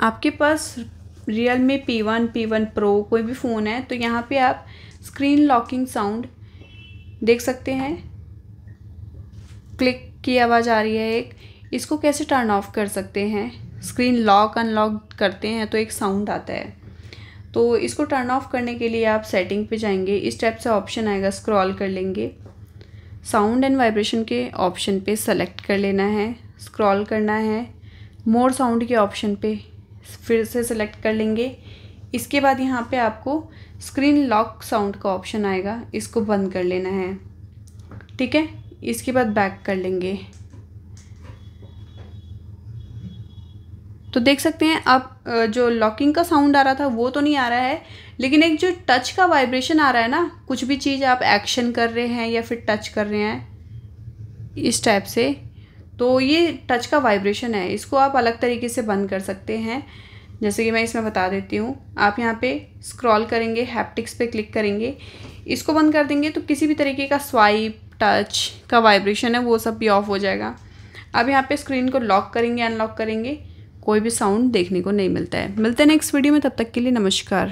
आपके पास Realme P one P one pro कोई भी फ़ोन है तो यहाँ पे आप स्क्रीन लॉकिंग साउंड देख सकते हैं क्लिक की आवाज़ आ रही है एक इसको कैसे टर्न ऑफ कर सकते हैं स्क्रीन लॉक अनलॉक करते हैं तो एक साउंड आता है तो इसको टर्न ऑफ करने के लिए आप सेटिंग पे जाएंगे इस टाइप से ऑप्शन आएगा स्क्रॉल कर लेंगे साउंड एंड वाइब्रेशन के ऑप्शन पे सेलेक्ट कर लेना है स्क्रॉल करना है मोर साउंड के ऑप्शन पे फिर से सेलेक्ट कर लेंगे इसके बाद यहाँ पे आपको स्क्रीन लॉक साउंड का ऑप्शन आएगा इसको बंद कर लेना है ठीक है इसके बाद बैक कर लेंगे तो देख सकते हैं आप जो लॉकिंग का साउंड आ रहा था वो तो नहीं आ रहा है लेकिन एक जो टच का वाइब्रेशन आ रहा है ना कुछ भी चीज़ आप एक्शन कर रहे हैं या फिर टच कर रहे हैं इस टाइप से तो ये टच का वाइब्रेशन है इसको आप अलग तरीके से बंद कर सकते हैं जैसे कि मैं इसमें बता देती हूँ आप यहाँ पे स्क्रॉल करेंगे हैप्टिक्स पे क्लिक करेंगे इसको बंद कर देंगे तो किसी भी तरीके का स्वाइप टच का वाइब्रेशन है वो सब भी ऑफ हो जाएगा अब यहाँ पे स्क्रीन को लॉक करेंगे अनलॉक करेंगे कोई भी साउंड देखने को नहीं मिलता है मिलते हैं नेक्स्ट वीडियो में तब तक के लिए नमस्कार